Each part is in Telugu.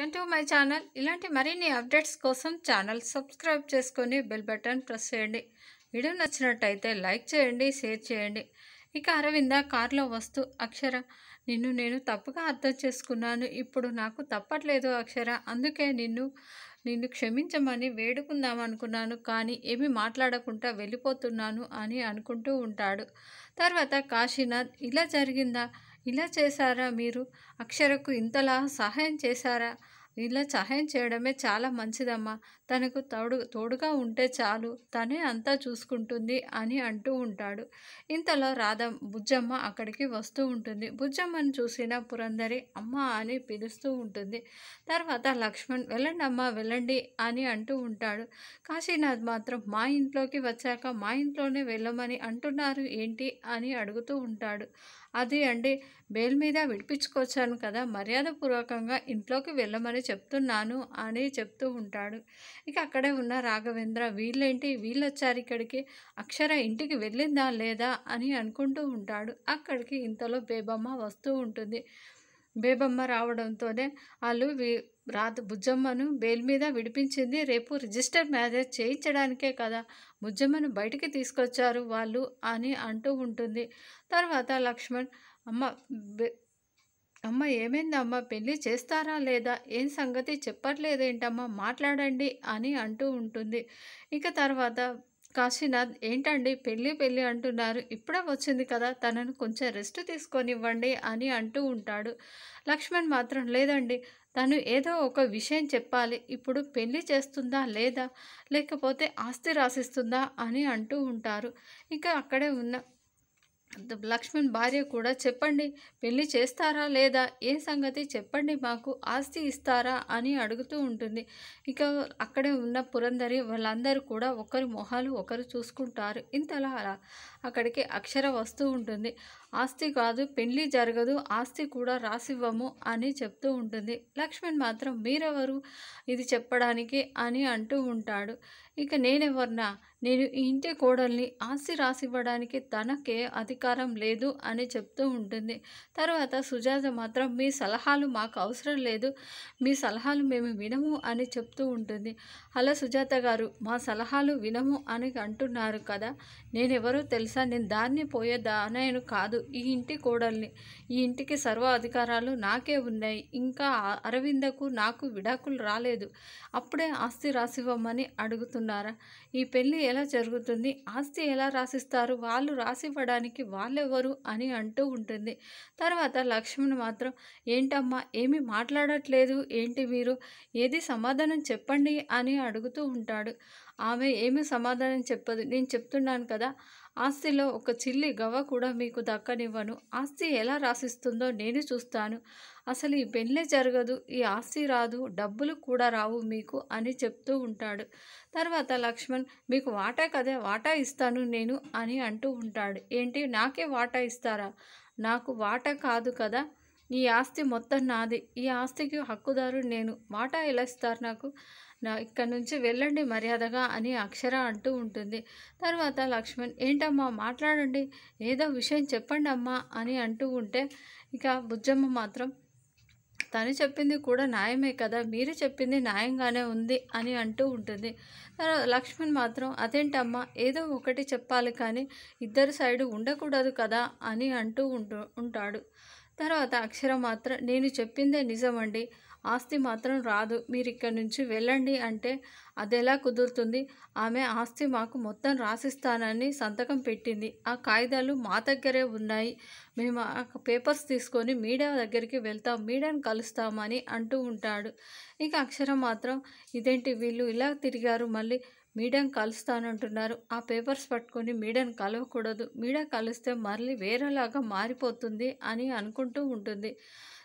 వెల్కమ్ టు మై ఛానల్ ఇలాంటి మరిన్ని అప్డేట్స్ కోసం ఛానల్ సబ్స్క్రైబ్ చేసుకొని బెల్ బటన్ ప్రెస్ చేయండి వీడియో నచ్చినట్టయితే లైక్ చేయండి షేర్ చేయండి ఇక అరవింద కారులో వస్తు అక్షర నిన్ను నేను తప్పుగా అర్థం చేసుకున్నాను ఇప్పుడు నాకు తప్పట్లేదు అక్షర అందుకే నిన్ను నిన్ను క్షమించమని వేడుకుందాం అనుకున్నాను కానీ ఏమి మాట్లాడకుండా వెళ్ళిపోతున్నాను అని అనుకుంటూ ఉంటాడు తర్వాత కాశీనాథ్ ఇలా జరిగిందా ఇలా చేశారా మీరు అక్షరకు ఇంతలా సహాయం చేశారా ఇలా సహాయం చేయడమే చాలా మంచిదమ్మా తనకు తోడు తోడుగా ఉంటే చాలు తనే అంతా చూసుకుంటుంది అని అంటూ ఉంటాడు ఇంతలో రాధ బుజ్జమ్మ అక్కడికి వస్తూ ఉంటుంది బుజ్జమ్మను చూసిన పురందరి అమ్మ అని పిలుస్తూ ఉంటుంది తర్వాత లక్ష్మణ్ వెళ్ళండి అమ్మ వెళ్ళండి అని అంటూ ఉంటాడు కాశీనాథ్ మాత్రం మా ఇంట్లోకి వచ్చాక మా ఇంట్లోనే వెళ్ళమని అంటున్నారు ఏంటి అని అడుగుతూ ఉంటాడు అది అండి బేల్ మీద విడిపించుకొచ్చాను కదా మర్యాదపూర్వకంగా ఇంట్లోకి వెళ్ళమని చెప్తున్నాను అని చెప్తూ ఉంటాడు ఇక అక్కడే ఉన్న రాఘవేంద్ర వీళ్ళేంటి వీళ్ళు వచ్చారు ఇక్కడికి అక్షర ఇంటికి వెళ్ళిందా లేదా అని అనుకుంటూ ఉంటాడు అక్కడికి ఇంతలో బేబమ్మ వస్తూ ఉంటుంది బేబమ్మ రావడంతోనే వాళ్ళు రాత బుజ్జమ్మను బెయిల్ మీద విడిపించింది రేపు రిజిస్టర్ మ్యారేజ్ చేయించడానికే కదా బుజ్జమ్మను బయటికి తీసుకొచ్చారు వాళ్ళు అని అంటూ ఉంటుంది తర్వాత లక్ష్మణ్ అమ్మ అమ్మ ఏమైందమ్మా పెళ్ళి చేస్తారా లేదా ఏం సంగతి చెప్పట్లేదేంటమ్మా మాట్లాడండి అని అంటూ ఉంటుంది ఇక తర్వాత కాశీనాథ్ ఏంటండి పెళ్ళి పెళ్ళి అంటున్నారు ఇప్పుడే వచ్చింది కదా తనను కొంచెం రెస్ట్ తీసుకొని ఇవ్వండి అని అంటూ ఉంటాడు లక్ష్మణ్ మాత్రం లేదండి తను ఏదో ఒక విషయం చెప్పాలి ఇప్పుడు పెళ్లి చేస్తుందా లేదా లేకపోతే ఆస్తి రాసిస్తుందా అని అంటూ ఉంటారు ఇంకా అక్కడే ఉన్న లక్ష్మణ్ భార్య కూడా చెప్పండి పెళ్లి చేస్తారా లేదా ఏ సంగతి చెప్పండి మాకు ఆస్తి ఇస్తారా అని అడుగుతూ ఉంటుంది ఇక అక్కడే ఉన్న పురందరి వాళ్ళందరూ కూడా ఒకరి మొహాలు ఒకరు చూసుకుంటారు ఇంతలా అక్కడికి అక్షర వస్తూ ఉంటుంది ఆస్తి కాదు పెళ్లి జరగదు ఆస్తి కూడా రాసివ్వము అని చెప్తూ ఉంటుంది లక్ష్మణ్ మాత్రం మీరెవరు ఇది చెప్పడానికి అని అంటూ ఉంటాడు ఇక నేనెవర్నా నేను ఇంటి కోడల్ని ఆస్తి రాసివ్వడానికి తనకే అధికారం లేదు అని చెప్తూ ఉంటుంది తర్వాత సుజాత మాత్రం మీ సలహాలు మాకు అవసరం లేదు మీ సలహాలు మేము వినము అని చెప్తూ ఉంటుంది అలా సుజాత గారు మా సలహాలు వినము అని అంటున్నారు కదా నేనెవరో తెలుసా సార్ నేను దాన్ని నేను కాదు ఈ ఇంటి కోడల్ని ఈ ఇంటికి సర్వ అధికారాలు నాకే ఉన్నాయి ఇంకా అరవిందకు నాకు విడాకులు రాలేదు అప్పుడే ఆస్తి రాసివ్వమని అడుగుతున్నారా ఈ పెళ్ళి ఎలా జరుగుతుంది ఆస్తి ఎలా రాసిస్తారు వాళ్ళు రాసివ్వడానికి వాళ్ళెవరు అని అంటూ ఉంటుంది తర్వాత లక్ష్మణ్ మాత్రం ఏంటమ్మా ఏమి మాట్లాడట్లేదు ఏంటి మీరు ఏది సమాధానం చెప్పండి అని అడుగుతూ ఉంటాడు ఆమె ఏమి సమాధానం చెప్పదు నేను చెప్తున్నాను కదా ఆస్తిలో ఒక చిల్లి గవ్వ కూడా మీకు దక్కనివ్వను ఆస్తి ఎలా రాసిస్తుందో నేను చూస్తాను అసలు ఈ పెళ్ళే జరగదు ఈ ఆస్తి రాదు డబ్బులు కూడా రావు మీకు అని చెప్తూ ఉంటాడు తర్వాత లక్ష్మణ్ మీకు వాటా కదే వాటా ఇస్తాను నేను అని అంటూ ఉంటాడు ఏంటి నాకే వాటా ఇస్తారా నాకు వాటా కాదు కదా ఈ ఆస్తి మొత్తం నాది ఈ ఆస్తికి హక్కుదారు నేను మాట ఎలా ఇస్తారు నాకు నా ఇక్కడ నుంచి వెళ్ళండి మర్యాదగా అని అక్షర అంటూ ఉంటుంది తర్వాత లక్ష్మణ్ ఏంటమ్మా మాట్లాడండి ఏదో విషయం చెప్పండి అమ్మా అని అంటూ ఉంటే ఇక బుజ్జమ్మ మాత్రం తను చెప్పింది కూడా న్యాయమే కదా మీరు చెప్పింది న్యాయంగానే ఉంది అని అంటూ ఉంటుంది తర్వాత లక్ష్మణ్ మాత్రం అదేంటమ్మా ఏదో ఒకటి చెప్పాలి కానీ ఇద్దరు సైడు ఉండకూడదు కదా అని అంటూ ఉంటూ ఉంటాడు తర్వాత అక్షర మాత్రం నేను చెప్పిందే నిజమండి ఆస్తి మాత్రం రాదు మీరు ఇక్కడి నుంచి వెళ్ళండి అంటే అది ఎలా కుదురుతుంది ఆమె ఆస్తి మాకు మొత్తం రాసిస్తానని సంతకం పెట్టింది ఆ కాగితాలు మా దగ్గరే ఉన్నాయి మేము ఆ పేపర్స్ తీసుకొని మీడియా దగ్గరికి వెళ్తాం మీడియాను కలుస్తామని అంటూ ఉంటాడు ఇంకా అక్షరం మాత్రం ఇదేంటి వీళ్ళు ఇలా తిరిగారు మళ్ళీ మీడియాను కలుస్తానంటున్నారు ఆ పేపర్స్ పట్టుకొని మీడియాను కలవకూడదు మీడియా కలిస్తే మళ్ళీ వేరేలాగా మారిపోతుంది అని అనుకుంటూ ఉంటుంది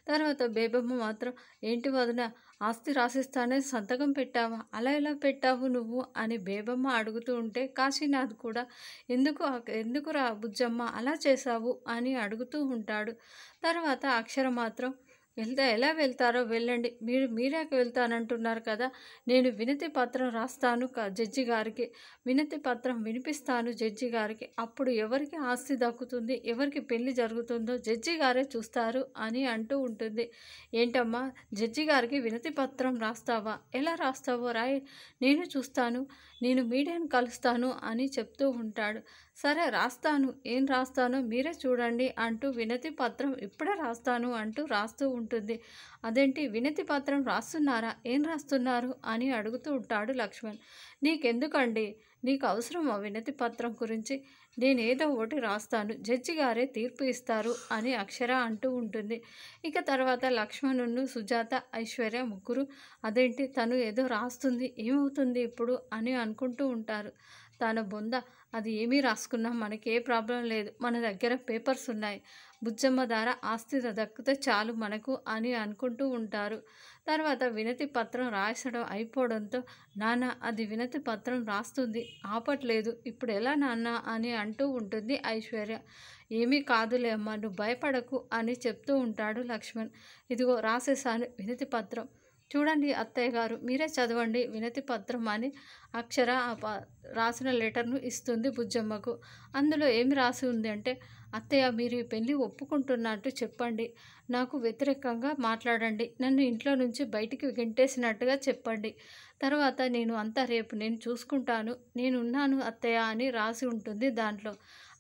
తర్వాత బేబమ్మ మాత్రం ఏంటి వదిన ఆస్తి రాసిస్తానే సంతకం పెట్టావా అలా ఎలా పెట్టావు నువ్వు అని బేబమ్మ అడుగుతూ ఉంటే కాశీనాథ్ కూడా ఎందుకు ఎందుకు రా బుజ్జమ్మ అలా చేశావు అని అడుగుతూ ఉంటాడు తర్వాత అక్షర మాత్రం వెళ్తా ఎలా వెళ్తారో వెళ్ళండి మీరు మీరాకి వెళ్తానంటున్నారు కదా నేను వినతి పత్రం రాస్తాను జడ్జి గారికి వినతి పత్రం వినిపిస్తాను జడ్జి గారికి అప్పుడు ఎవరికి ఆస్తి దక్కుతుంది ఎవరికి పెళ్లి జరుగుతుందో జడ్జి గారే చూస్తారు అని అంటూ ఉంటుంది ఏంటమ్మా జడ్జి గారికి వినతి పత్రం రాస్తావా ఎలా రాస్తావో రాయి నేను చూస్తాను నేను మీడియాను కలుస్తాను అని చెప్తూ ఉంటాడు సరే రాస్తాను ఏం రాస్తానో మీరే చూడండి అంటూ వినతి పత్రం ఇప్పుడే రాస్తాను అంటూ రాస్తూ ఉంటుంది అదేంటి వినతి పత్రం రాస్తున్నారా ఏం రాస్తున్నారు అని అడుగుతూ ఉంటాడు లక్ష్మణ్ నీకెందుకండి నీకు అవసరమా వినతి పత్రం గురించి నేనేదో ఒకటి రాస్తాను జడ్జి గారే తీర్పు ఇస్తారు అని అక్షర అంటూ ఉంటుంది ఇక తర్వాత లక్ష్మణును సుజాత ఐశ్వర్య ముగ్గురు అదేంటి తను ఏదో రాస్తుంది ఏమవుతుంది ఇప్పుడు అని అనుకుంటూ ఉంటారు తన బొంద అది ఏమీ రాసుకున్నా మనకి ఏ ప్రాబ్లం లేదు మన దగ్గర పేపర్స్ ఉన్నాయి బుజ్జమ్మ ద్వారా ఆస్తి దక్కితే చాలు మనకు అని అనుకుంటూ ఉంటారు తర్వాత వినతి పత్రం రాసడం అయిపోవడంతో నాన్న అది వినతి పత్రం రాస్తుంది ఆపట్లేదు ఇప్పుడు ఎలా నాన్న అని అంటూ ఉంటుంది ఐశ్వర్య ఏమీ కాదులే అమ్మ నువ్వు భయపడకు అని చెప్తూ ఉంటాడు లక్ష్మణ్ ఇదిగో రాసేసాను వినతి పత్రం చూడండి అత్తయ్య గారు మీరే చదవండి వినతి పత్రం అని అక్షర రాసిన లెటర్ను ఇస్తుంది బుజ్జమ్మకు అందులో ఏమి రాసి ఉంది అంటే అత్తయ్య మీరు ఈ పెళ్ళి ఒప్పుకుంటున్నట్టు చెప్పండి నాకు వ్యతిరేకంగా మాట్లాడండి నన్ను ఇంట్లో నుంచి బయటికి గెంటేసినట్టుగా చెప్పండి తర్వాత నేను అంతా రేపు నేను చూసుకుంటాను నేనున్నాను అత్తయ్య అని రాసి ఉంటుంది దాంట్లో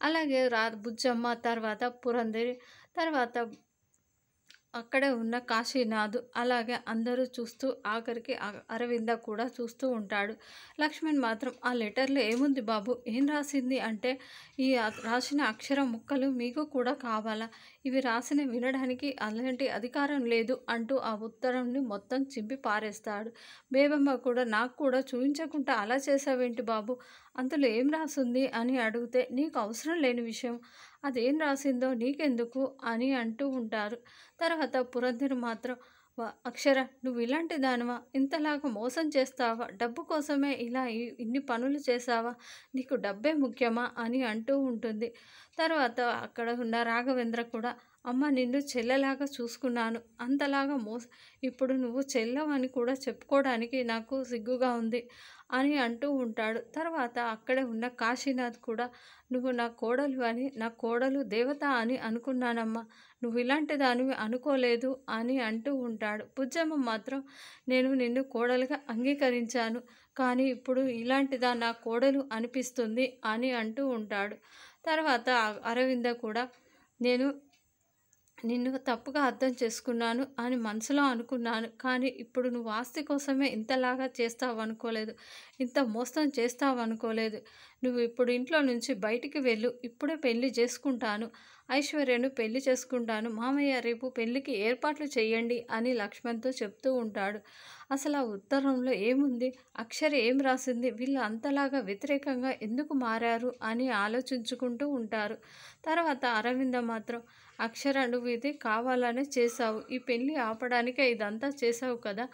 అలాగే రా బుజ్జమ్మ తర్వాత పురంధరి తర్వాత అక్కడే ఉన్న కాశీనాథ్ అలాగే అందరూ చూస్తూ ఆఖరికి అరవింద కూడా చూస్తూ ఉంటాడు లక్ష్మణ్ మాత్రం ఆ లెటర్లో ఏముంది బాబు ఏం రాసింది అంటే ఈ రాసిన అక్షర ముక్కలు మీకు కూడా కావాలా ఇవి రాసిన వినడానికి అలాంటి అధికారం లేదు అంటూ ఆ ఉత్తరంని మొత్తం చింపి పారేస్తాడు బేబమ్మ కూడా నాకు కూడా చూపించకుండా అలా చేసావేంటి బాబు అందులో ఏం రాసింది అని అడిగితే నీకు అవసరం లేని విషయం అదేం రాసిందో నీకెందుకు అని అంటూ ఉంటారు తర్వాత పురంధరు మాత్రం అక్షర నువ్వు ఇలాంటి దానివా ఇంతలాగా మోసం చేస్తావా డబ్బు కోసమే ఇలా ఇన్ని పనులు చేసావా నీకు డబ్బే ముఖ్యమా అని అంటూ ఉంటుంది తర్వాత అక్కడ ఉన్న రాఘవేంద్ర కూడా అమ్మ నిన్ను చెల్లెలాగా చూసుకున్నాను అంతలాగా మోస ఇప్పుడు నువ్వు చెల్లవని కూడా చెప్పుకోవడానికి నాకు సిగ్గుగా ఉంది అని అంటూ ఉంటాడు తర్వాత అక్కడే ఉన్న కాశీనాథ్ కూడా నువ్వు నా కోడలు అని నా కోడలు దేవత అని అనుకున్నానమ్మా నువ్వు ఇలాంటి దానివి అనుకోలేదు అని అంటూ ఉంటాడు పుజ్జమ్మ మాత్రం నేను నిన్ను కోడలుగా అంగీకరించాను కానీ ఇప్పుడు ఇలాంటిదా నా కోడలు అనిపిస్తుంది అని అంటూ ఉంటాడు తర్వాత అరవింద కూడా నేను నిన్ను తప్పుగా అర్థం చేసుకున్నాను అని మనసులో అనుకున్నాను కానీ ఇప్పుడు నువ్వు ఆస్తి కోసమే ఇంతలాగా చేస్తావు అనుకోలేదు ఇంత మోసం చేస్తావు అనుకోలేదు నువ్వు ఇప్పుడు ఇంట్లో నుంచి బయటికి వెళ్ళు ఇప్పుడే పెళ్లి చేసుకుంటాను ఐశ్వర్యను పెళ్లి చేసుకుంటాను మామయ్య రేపు పెళ్లికి ఏర్పాట్లు చేయండి అని లక్ష్మణ్తో చెప్తూ ఉంటాడు అసలు ఆ ఉత్తరంలో ఏముంది అక్షరి ఏం రాసింది వీళ్ళు అంతలాగా వ్యతిరేకంగా ఎందుకు మారారు అని ఆలోచించుకుంటూ ఉంటారు తర్వాత అరవింద మాత్రం అక్షర ఇది కావాలనే చేశావు ఈ పెళ్ళి ఆపడానికే ఇదంతా చేశావు కదా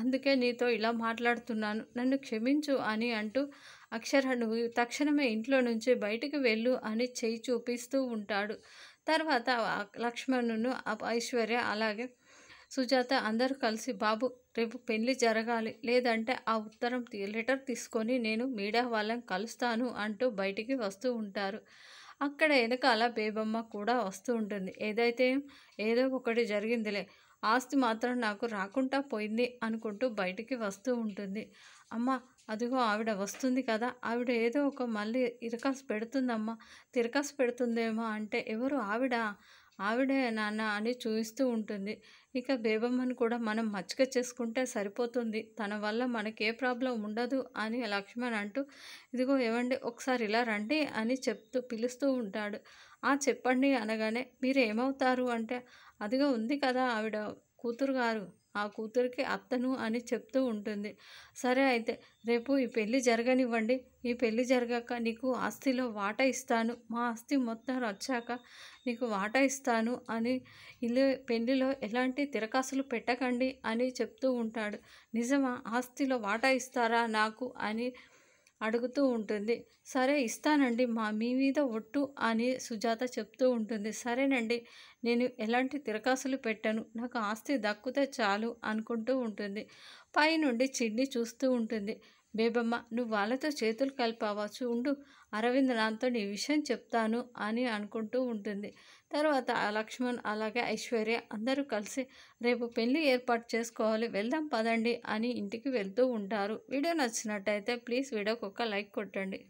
అందుకే నీతో ఇలా మాట్లాడుతున్నాను నన్ను క్షమించు అని అంటూ అక్షర నువ్వు తక్షణమే ఇంట్లో నుంచి బయటికి వెళ్ళు అని చేయి చూపిస్తూ ఉంటాడు తర్వాత లక్ష్మణును ఐశ్వర్య అలాగే సుజాత అందరూ కలిసి బాబు రేపు పెళ్లి జరగాలి లేదంటే ఆ ఉత్తరం లెటర్ తీసుకొని నేను మీడియా వాళ్ళని కలుస్తాను అంటూ బయటికి వస్తూ ఉంటారు అక్కడ వెనకాల బేబమ్మ కూడా వస్తూ ఉంటుంది ఏదైతే ఏదో ఒకటి జరిగిందిలే ఆస్తి మాత్రం నాకు రాకుండా పోయింది అనుకుంటూ బయటికి వస్తూ ఉంటుంది అమ్మ అదిగో ఆవిడ వస్తుంది కదా ఆవిడ ఏదో ఒక మళ్ళీ ఇరకాసు పెడుతుందమ్మా తిరకాసు పెడుతుందేమో అంటే ఎవరు ఆవిడ ఆవిడ నాన్న అని చూపిస్తూ ఉంటుంది ఇక బేబమ్మను కూడా మనం మచ్చిక చేసుకుంటే సరిపోతుంది తన వల్ల మనకే ప్రాబ్లం ఉండదు అని లక్ష్మణ్ అంటూ ఇదిగో ఏమండి ఒకసారి ఇలా రండి అని చెప్తూ పిలుస్తూ ఉంటాడు ఆ చెప్పండి అనగానే మీరు ఏమవుతారు అంటే అదిగా ఉంది కదా ఆవిడ కూతురు గారు ఆ కూతురికి అత్తను అని చెప్తూ ఉంటుంది సరే అయితే రేపు ఈ పెళ్ళి జరగనివ్వండి ఈ పెళ్ళి జరగాక నీకు ఆస్తిలో వాటా ఇస్తాను మా ఆస్తి మొత్తం వచ్చాక నీకు వాటా ఇస్తాను అని ఇల్లు పెళ్ళిలో ఎలాంటి తిరకాసులు పెట్టకండి అని చెప్తూ ఉంటాడు నిజమా ఆస్తిలో వాటా ఇస్తారా నాకు అని అడుగుతూ ఉంటుంది సరే ఇస్తానండి మా మీ మీద ఒట్టు అని సుజాత చెప్తూ ఉంటుంది సరేనండి నేను ఎలాంటి తిరకాసులు పెట్టాను నాకు ఆస్తి దక్కుతే చాలు అనుకుంటూ ఉంటుంది పైనుండి చిన్ని చూస్తూ ఉంటుంది బేబమ్మ నువ్వు వాళ్ళతో చేతులు కలిపావచ్చు ఉండు అరవింద్ నాతో నీ విషయం చెప్తాను అని అనుకుంటూ ఉంటుంది తర్వాత లక్ష్మణ్ అలాగే ఐశ్వర్య అందరూ కలిసి రేపు పెళ్లి ఏర్పాటు చేసుకోవాలి వెళ్దాం పదండి అని ఇంటికి వెళ్తూ ఉంటారు వీడియో నచ్చినట్టయితే ప్లీజ్ వీడియోకి ఒక లైక్ కొట్టండి